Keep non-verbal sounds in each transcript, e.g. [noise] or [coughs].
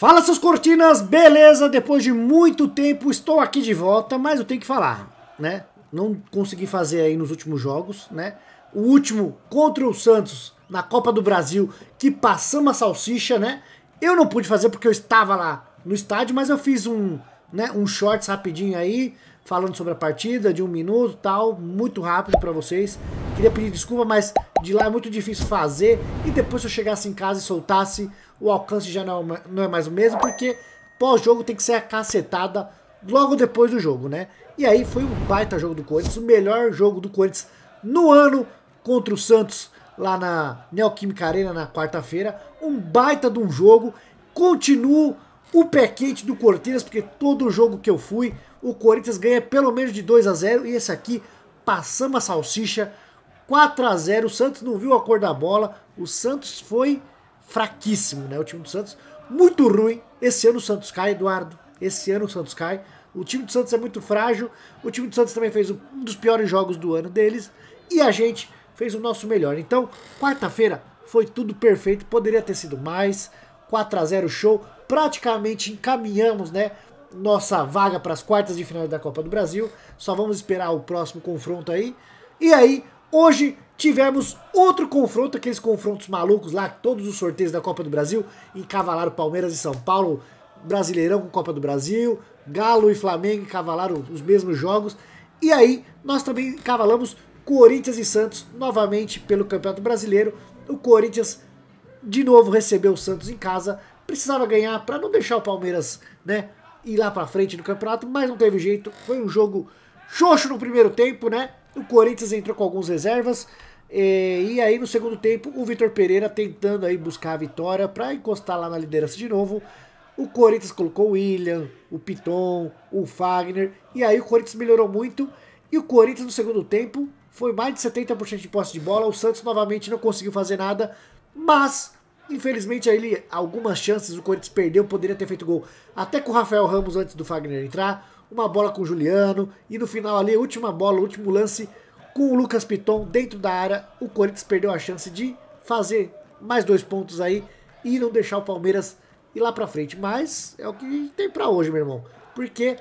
Fala seus cortinas, beleza? Depois de muito tempo estou aqui de volta, mas eu tenho que falar, né? Não consegui fazer aí nos últimos jogos, né? O último contra o Santos na Copa do Brasil, que passamos a salsicha, né? Eu não pude fazer porque eu estava lá no estádio, mas eu fiz um, né, um shorts rapidinho aí, falando sobre a partida de um minuto tal, muito rápido para vocês. Queria pedir desculpa, mas de lá é muito difícil fazer. E depois se eu chegasse em casa e soltasse, o alcance já não é, não é mais o mesmo, porque pós-jogo tem que ser a cacetada logo depois do jogo, né? E aí foi um baita jogo do Corinthians, o melhor jogo do Corinthians no ano contra o Santos lá na Neoquímica Arena na quarta-feira. Um baita de um jogo. Continuo o pé quente do Corinthians, porque todo jogo que eu fui, o Corinthians ganha pelo menos de 2 a 0 e esse aqui passamos a salsicha 4 a 0. O Santos não viu a cor da bola. O Santos foi fraquíssimo, né? O time do Santos muito ruim. Esse ano o Santos cai, Eduardo. Esse ano o Santos cai. O time do Santos é muito frágil. O time do Santos também fez um dos piores jogos do ano deles e a gente fez o nosso melhor. Então, quarta-feira foi tudo perfeito, poderia ter sido mais. 4 a 0 show praticamente encaminhamos, né? Nossa vaga para as quartas de final da Copa do Brasil. Só vamos esperar o próximo confronto aí. E aí, hoje tivemos outro confronto, aqueles confrontos malucos lá, todos os sorteios da Copa do Brasil encavalaram Palmeiras e São Paulo, Brasileirão com Copa do Brasil, Galo e Flamengo encavalaram os mesmos jogos. E aí, nós também encavalamos Corinthians e Santos novamente pelo Campeonato Brasileiro. O Corinthians de novo recebeu o Santos em casa, precisava ganhar para não deixar o Palmeiras né, ir lá para frente no campeonato, mas não teve jeito. Foi um jogo xoxo no primeiro tempo, né? O Corinthians entrou com algumas reservas. E, eh, e aí no segundo tempo o Vitor Pereira tentando aí buscar a vitória para encostar lá na liderança de novo. O Corinthians colocou o William, o Piton, o Fagner e aí o Corinthians melhorou muito. E o Corinthians no segundo tempo foi mais de 70% de posse de bola. O Santos novamente não conseguiu fazer nada, mas Infelizmente, ele, algumas chances o Corinthians perdeu, poderia ter feito gol. Até com o Rafael Ramos antes do Fagner entrar. Uma bola com o Juliano. E no final ali, última bola, último lance com o Lucas Piton dentro da área. O Corinthians perdeu a chance de fazer mais dois pontos aí e não deixar o Palmeiras ir lá pra frente. Mas é o que tem para hoje, meu irmão. Porque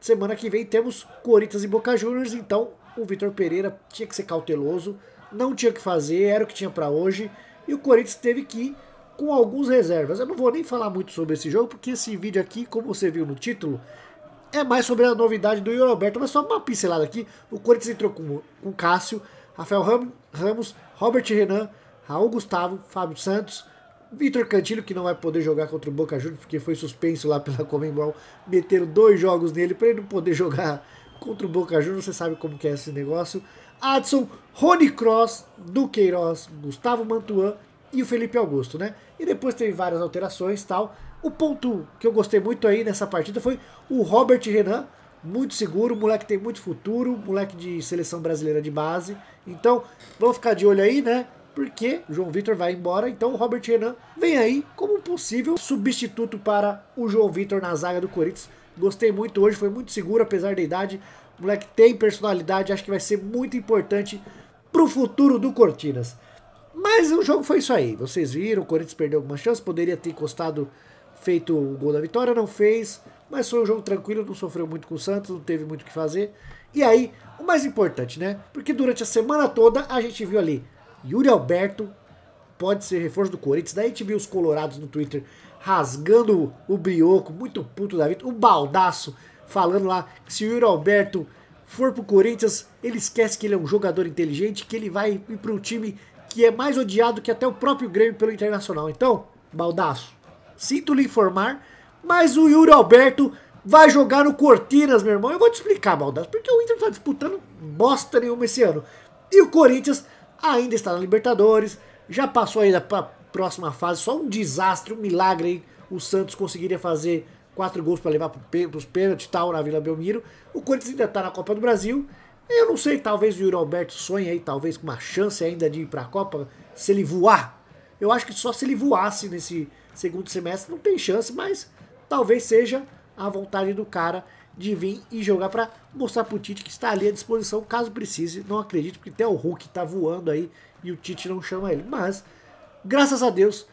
semana que vem temos Corinthians e Boca Juniors. Então o Vitor Pereira tinha que ser cauteloso. Não tinha que fazer, era o que tinha para hoje. E o Corinthians teve que com algumas reservas. Eu não vou nem falar muito sobre esse jogo, porque esse vídeo aqui, como você viu no título, é mais sobre a novidade do Alberto, mas só uma pincelada aqui. O Corinthians entrou com, com Cássio, Rafael Ram, Ramos, Robert Renan, Raul Gustavo, Fábio Santos, Vitor Cantilho, que não vai poder jogar contra o Boca Juniors, porque foi suspenso lá pela Comembol, meteram dois jogos nele para ele não poder [laughs] jogar contra o Boca Juniors, você sabe como que é esse negócio. Adson, Rony Cross, Duqueiroz, Gustavo Mantuan e o Felipe Augusto, né? E depois teve várias alterações tal. O ponto que eu gostei muito aí nessa partida foi o Robert Renan, muito seguro, moleque tem muito futuro, moleque de seleção brasileira de base. Então, vamos ficar de olho aí, né? Porque o João Vitor vai embora, então o Robert Renan vem aí como um possível substituto para o João Vitor na zaga do Corinthians. Gostei muito hoje, foi muito seguro, apesar da idade. O moleque tem personalidade, acho que vai ser muito importante para o futuro do Cortinas. Mas o jogo foi isso aí. Vocês viram, o Corinthians perdeu algumas chances, poderia ter encostado, feito o gol da vitória, não fez. Mas foi um jogo tranquilo, não sofreu muito com o Santos, não teve muito o que fazer. E aí, o mais importante, né? Porque durante a semana toda a gente viu ali Yuri Alberto pode ser reforço do Corinthians. Daí a gente viu os colorados no Twitter rasgando o brioco, muito puto da vida. O baldaço falando lá que se o Yuri Alberto for pro Corinthians, ele esquece que ele é um jogador inteligente, que ele vai ir pro time que é mais odiado que até o próprio Grêmio pelo Internacional. Então, baldaço, sinto lhe informar, mas o Yuri Alberto vai jogar no Cortinas, meu irmão. Eu vou te explicar, baldaço, porque o Inter está disputando bosta nenhuma esse ano. E o Corinthians ainda está na Libertadores, já passou ainda para a próxima fase, só um desastre, um milagre aí. O Santos conseguiria fazer quatro gols para levar para os pênaltis e tal na Vila Belmiro. O Corinthians ainda está na Copa do Brasil eu não sei, talvez o Yuri Alberto sonhe aí, talvez com uma chance ainda de ir para a Copa, se ele voar. Eu acho que só se ele voasse nesse segundo semestre não tem chance, mas talvez seja a vontade do cara de vir e jogar para mostrar pro Tite que está ali à disposição caso precise. Não acredito porque até o Hulk tá voando aí e o Tite não chama ele. Mas, graças a Deus,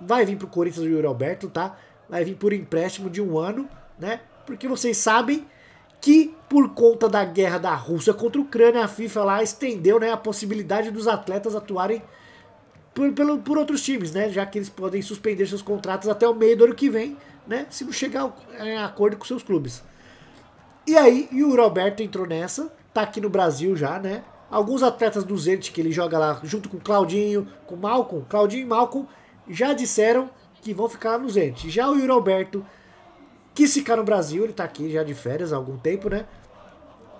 vai vir pro Corinthians o Yuri Alberto, tá? Vai vir por empréstimo de um ano, né? Porque vocês sabem que por conta da guerra da Rússia contra a Ucrânia, a FIFA lá estendeu né, a possibilidade dos atletas atuarem por, pelo, por outros times, né? Já que eles podem suspender seus contratos até o meio do ano que vem, né? Se não chegar em acordo com seus clubes. E aí, e o Roberto entrou nessa, tá aqui no Brasil já, né? Alguns atletas do Zenit que ele joga lá, junto com Claudinho, com Malcolm, Claudinho e Malcom já disseram que vão ficar lá no Zenit. Já o Alberto, quis ficar no Brasil, ele tá aqui já de férias há algum tempo, né?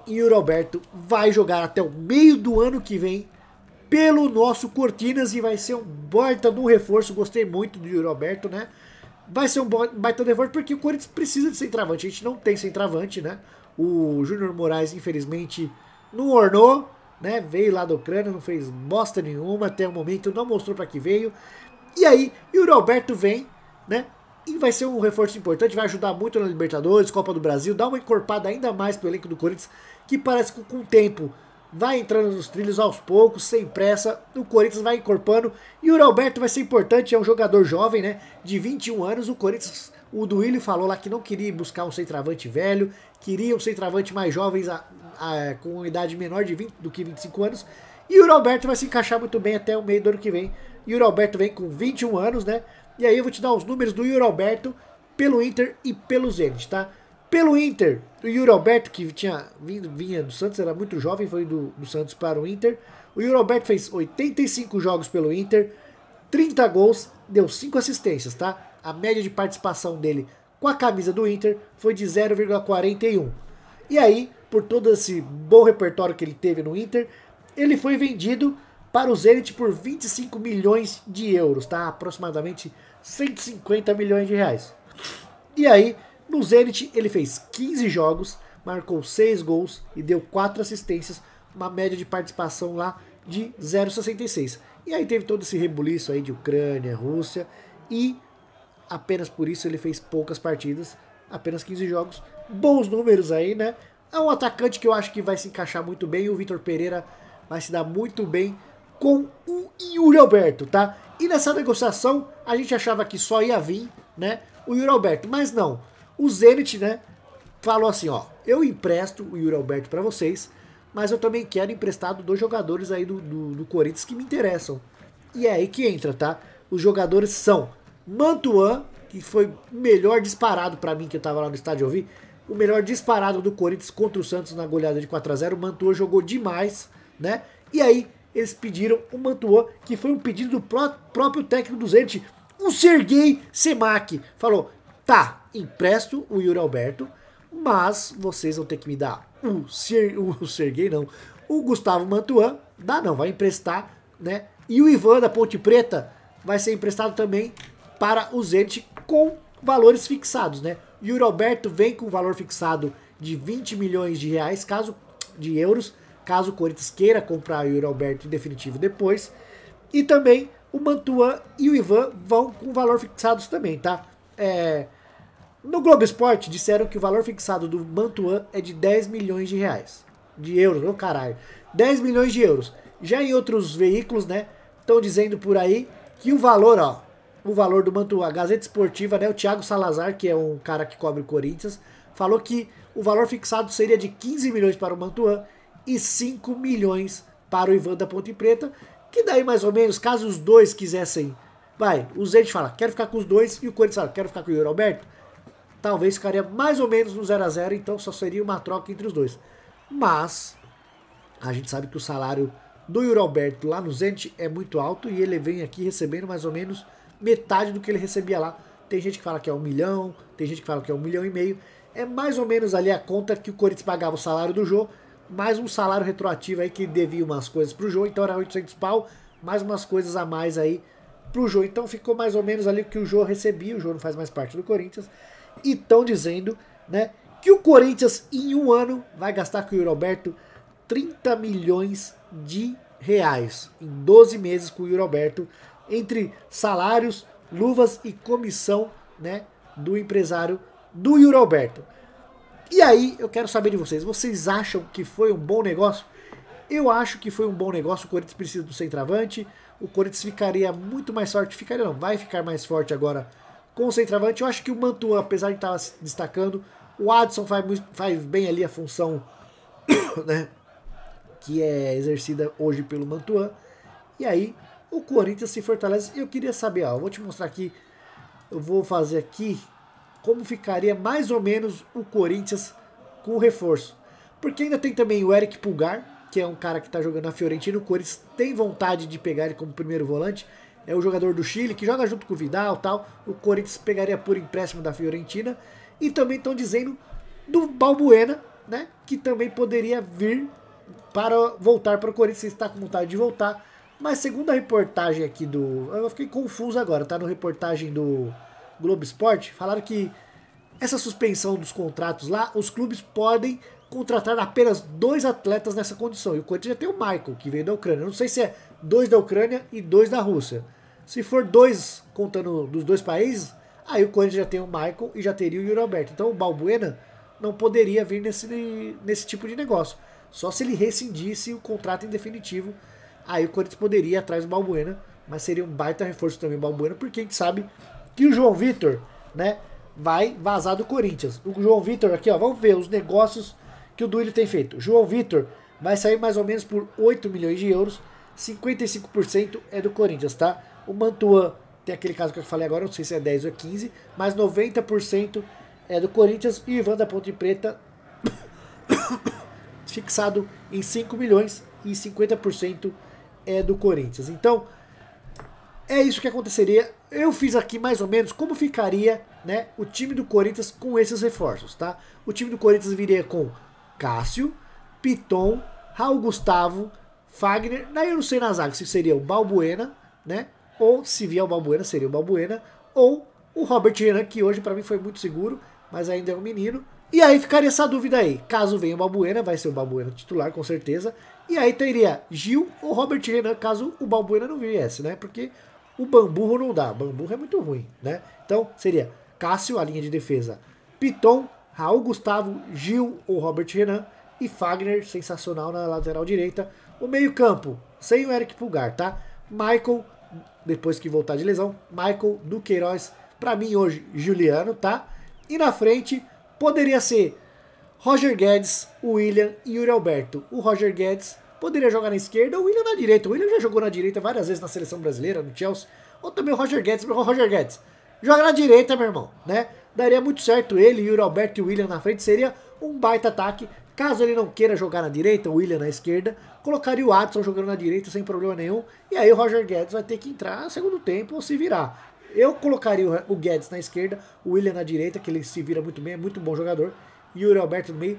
E o Roberto vai jogar até o meio do ano que vem pelo nosso Cortinas e vai ser um baita de um reforço. Gostei muito do Roberto, né? Vai ser um baita de reforço porque o Corinthians precisa de centroavante. A gente não tem centroavante, né? O Júnior Moraes, infelizmente, não ornou, né? Veio lá do Ucrânia, não fez bosta nenhuma até o momento, não mostrou para que veio. E aí, e o Roberto vem, né? E vai ser um reforço importante, vai ajudar muito na Libertadores, Copa do Brasil, dá uma encorpada ainda mais pro elenco do Corinthians, que parece que com o tempo vai entrando nos trilhos aos poucos, sem pressa, o Corinthians vai encorpando, e o Roberto vai ser importante, é um jogador jovem, né, de 21 anos, o Corinthians, o Duílio falou lá que não queria buscar um centroavante velho, queria um centroavante mais jovem, a, a, com uma idade menor de 20, do que 25 anos, e o Roberto vai se encaixar muito bem até o meio do ano que vem, e o Roberto vem com 21 anos, né, e aí eu vou te dar os números do Yuri Alberto pelo Inter e pelo Zenit, tá? Pelo Inter, o Yuri Alberto, que tinha vindo, vinha do Santos, era muito jovem, foi do, do Santos para o Inter. O Yuri Alberto fez 85 jogos pelo Inter, 30 gols, deu 5 assistências, tá? A média de participação dele com a camisa do Inter foi de 0,41. E aí, por todo esse bom repertório que ele teve no Inter, ele foi vendido para o Zenit por 25 milhões de euros, tá? Aproximadamente 150 milhões de reais. E aí, no Zenit, ele fez 15 jogos, marcou 6 gols e deu 4 assistências, uma média de participação lá de 0,66. E aí teve todo esse rebuliço aí de Ucrânia, Rússia, e apenas por isso ele fez poucas partidas, apenas 15 jogos. Bons números aí, né? É um atacante que eu acho que vai se encaixar muito bem, o Vitor Pereira vai se dar muito bem com o Yuri Alberto, tá? E nessa negociação, a gente achava que só ia vir, né, o Yuri Alberto, mas não. O Zenit, né, falou assim, ó, eu empresto o Yuri Alberto para vocês, mas eu também quero emprestado dois jogadores aí do, do, do, Corinthians que me interessam. E é aí que entra, tá? Os jogadores são Mantuan, que foi o melhor disparado para mim, que eu tava lá no estádio ouvir, o melhor disparado do Corinthians contra o Santos na goleada de 4 a 0 Mantua jogou demais, né? E aí, eles pediram o Mantua, que foi um pedido do pró próprio técnico do Zenit, o Sergei Semak. Falou, tá, empresto o Yuri Alberto, mas vocês vão ter que me dar o, Ser, o Sergei, não, o Gustavo Mantuan, dá não, vai emprestar, né? E o Ivan da Ponte Preta vai ser emprestado também para o Zenit com valores fixados, né? Yuri Alberto vem com valor fixado de 20 milhões de reais, caso de euros, caso o Corinthians queira comprar o Yuri Alberto em definitivo depois. E também o Mantuan e o Ivan vão com valor fixados também, tá? É, no Globo Esporte disseram que o valor fixado do Mantuan é de 10 milhões de reais. De euros, ô oh, caralho. 10 milhões de euros. Já em outros veículos, né? Estão dizendo por aí que o valor, ó. O valor do Mantuan, a Gazeta Esportiva, né? O Thiago Salazar, que é um cara que cobre o Corinthians, falou que o valor fixado seria de 15 milhões para o Mantuan e 5 milhões para o Ivan da Ponte Preta, que daí mais ou menos, caso os dois quisessem, vai, o Zente fala, quero ficar com os dois, e o Corinthians fala, quero ficar com o Yuri Alberto, talvez ficaria mais ou menos no 0 a 0 então só seria uma troca entre os dois. Mas, a gente sabe que o salário do Yuri Alberto lá no Zente é muito alto, e ele vem aqui recebendo mais ou menos metade do que ele recebia lá. Tem gente que fala que é um milhão, tem gente que fala que é um milhão e meio, é mais ou menos ali a conta que o Corinthians pagava o salário do Jô mais um salário retroativo aí que devia umas coisas pro João então era 800 pau, mais umas coisas a mais aí pro João Então ficou mais ou menos ali o que o João recebia, o João não faz mais parte do Corinthians. E estão dizendo, né, que o Corinthians em um ano vai gastar com o Yuri Alberto 30 milhões de reais em 12 meses com o Yuri Alberto entre salários, luvas e comissão, né, do empresário do Yuri Alberto. E aí, eu quero saber de vocês, vocês acham que foi um bom negócio? Eu acho que foi um bom negócio, o Corinthians precisa do centroavante, o Corinthians ficaria muito mais forte, ficaria não, vai ficar mais forte agora com o centroavante. Eu acho que o Mantuan, apesar de estar se destacando, o Adson faz, faz bem ali a função [coughs] né, que é exercida hoje pelo Mantuan. E aí o Corinthians se fortalece. Eu queria saber, ó, eu vou te mostrar aqui, eu vou fazer aqui como ficaria mais ou menos o Corinthians com o reforço. Porque ainda tem também o Eric Pulgar, que é um cara que está jogando na Fiorentina. O Corinthians tem vontade de pegar ele como primeiro volante. É o jogador do Chile que joga junto com o Vidal tal. O Corinthians pegaria por empréstimo da Fiorentina. E também estão dizendo do Balbuena, né? Que também poderia vir para voltar para o Corinthians. Está com vontade de voltar. Mas segundo a reportagem aqui do. Eu fiquei confuso agora, tá? No reportagem do Globo Esporte, falaram que essa suspensão dos contratos lá, os clubes podem contratar apenas dois atletas nessa condição. E o Corinthians já tem o Michael, que veio da Ucrânia. Eu não sei se é dois da Ucrânia e dois da Rússia. Se for dois, contando dos dois países, aí o Corinthians já tem o Michael e já teria o Yuri Alberto. Então o Balbuena não poderia vir nesse, nesse tipo de negócio. Só se ele rescindisse o contrato em definitivo, aí o Corinthians poderia ir atrás do Balbuena, mas seria um baita reforço também o Balbuena, porque a gente sabe que o João Vitor, né, vai vazar do Corinthians. O João Vitor aqui, ó, vamos ver os negócios que o Duílio tem feito. O João Vitor vai sair mais ou menos por 8 milhões de euros, 55% é do Corinthians, tá? O Mantuan tem aquele caso que eu falei agora, não sei se é 10 ou 15, mas 90% é do Corinthians e Ivan da Ponte Preta [coughs] fixado em 5 milhões e 50% é do Corinthians. Então, é isso que aconteceria eu fiz aqui mais ou menos como ficaria né, o time do Corinthians com esses reforços, tá? O time do Corinthians viria com Cássio, Piton, Raul Gustavo, Fagner, daí eu não sei na zaga se seria o Balbuena, né? Ou se vier o Balbuena, seria o Balbuena, ou o Robert Renan, que hoje para mim foi muito seguro, mas ainda é um menino. E aí ficaria essa dúvida aí. Caso venha o Balbuena, vai ser o Balbuena titular, com certeza. E aí teria Gil ou Robert Renan, caso o Balbuena não viesse, né? Porque o Bamburro não dá, Bamburro é muito ruim, né? Então seria Cássio, a linha de defesa, Piton, Raul Gustavo, Gil ou Robert Renan e Fagner, sensacional na lateral direita. O meio-campo, sem o Eric Pulgar, tá? Michael, depois que voltar de lesão, Michael, Duqueiroz, para mim hoje Juliano, tá? E na frente poderia ser Roger Guedes, William e Yuri Alberto. O Roger Guedes poderia jogar na esquerda, o William na direita. O William já jogou na direita várias vezes na seleção brasileira, no Chelsea. Ou também o Roger Guedes, meu Roger Guedes. Joga na direita, meu irmão, né? Daria muito certo ele, Yuri Alberto e o William na frente, seria um baita ataque. Caso ele não queira jogar na direita, o William na esquerda, colocaria o Adson jogando na direita sem problema nenhum. E aí o Roger Guedes vai ter que entrar no segundo tempo ou se virar. Eu colocaria o Guedes na esquerda, o William na direita, que ele se vira muito bem, é muito bom jogador. Yuri Alberto no meio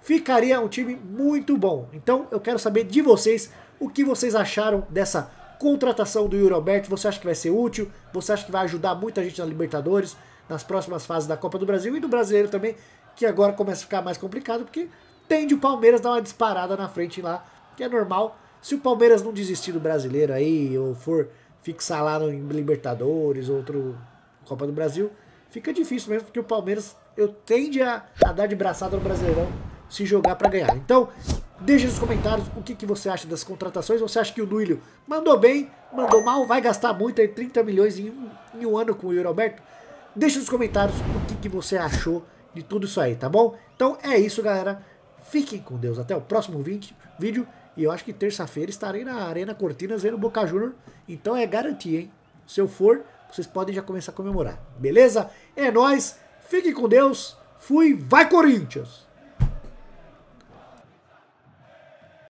ficaria um time muito bom. Então eu quero saber de vocês o que vocês acharam dessa contratação do Yuri Alberto. Você acha que vai ser útil? Você acha que vai ajudar muita gente na Libertadores, nas próximas fases da Copa do Brasil e do Brasileiro também, que agora começa a ficar mais complicado porque tende o Palmeiras a dar uma disparada na frente lá, que é normal. Se o Palmeiras não desistir do Brasileiro aí ou for fixar lá no Libertadores, outro Copa do Brasil, fica difícil mesmo porque o Palmeiras eu tende a, a dar de braçada no Brasileirão se jogar para ganhar. Então, deixe nos comentários o que, que você acha das contratações. Você acha que o Duílio mandou bem, mandou mal, vai gastar muito, aí 30 milhões em um, em um ano com o Yuri Alberto? Deixe nos comentários o que, que você achou de tudo isso aí, tá bom? Então é isso, galera. Fiquem com Deus. Até o próximo vídeo. E eu acho que terça-feira estarei na Arena Cortinas vendo o Boca Júnior. Então é garantia, hein? Se eu for, vocês podem já começar a comemorar. Beleza? É nós. Fiquem com Deus. Fui. Vai, Corinthians!